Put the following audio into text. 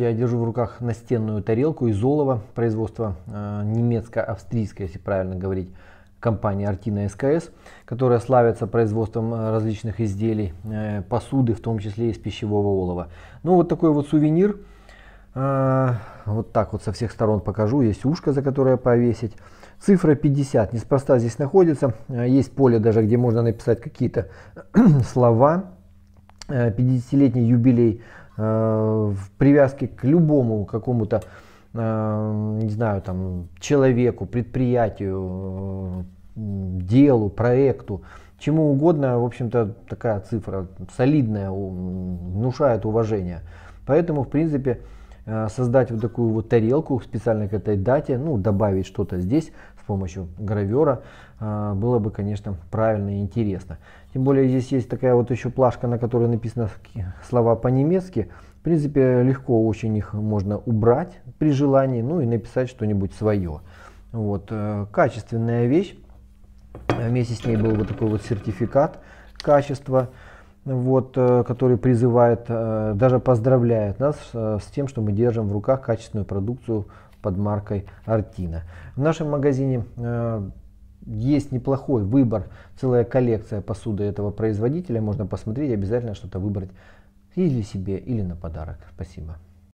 Я держу в руках настенную тарелку из олова производства э, немецко-австрийской, если правильно говорить, компании Artina СКС, которая славится производством э, различных изделий, э, посуды, в том числе из пищевого олова. Ну вот такой вот сувенир, э, вот так вот со всех сторон покажу, есть ушко, за которое повесить. Цифра 50, неспроста здесь находится, э, есть поле даже, где можно написать какие-то слова. 50-летний э, юбилей Э, в привязке к любому какому-то, э, не знаю, там, человеку, предприятию, э, делу, проекту, чему угодно, в общем-то, такая цифра солидная, внушает уважение. Поэтому, в принципе, создать вот такую вот тарелку специально к этой дате, ну, добавить что-то здесь помощью гравера а, было бы, конечно, правильно и интересно. Тем более здесь есть такая вот еще плашка, на которой написаны слова по-немецки. В принципе, легко очень их можно убрать при желании, ну и написать что-нибудь свое. Вот, э, качественная вещь. Вместе с ней был вот такой вот сертификат качества вот, э, который призывает, э, даже поздравляет нас с тем, что мы держим в руках качественную продукцию под маркой Артина. В нашем магазине э, есть неплохой выбор, целая коллекция посуды этого производителя. Можно посмотреть, обязательно что-то выбрать или себе, или на подарок. Спасибо.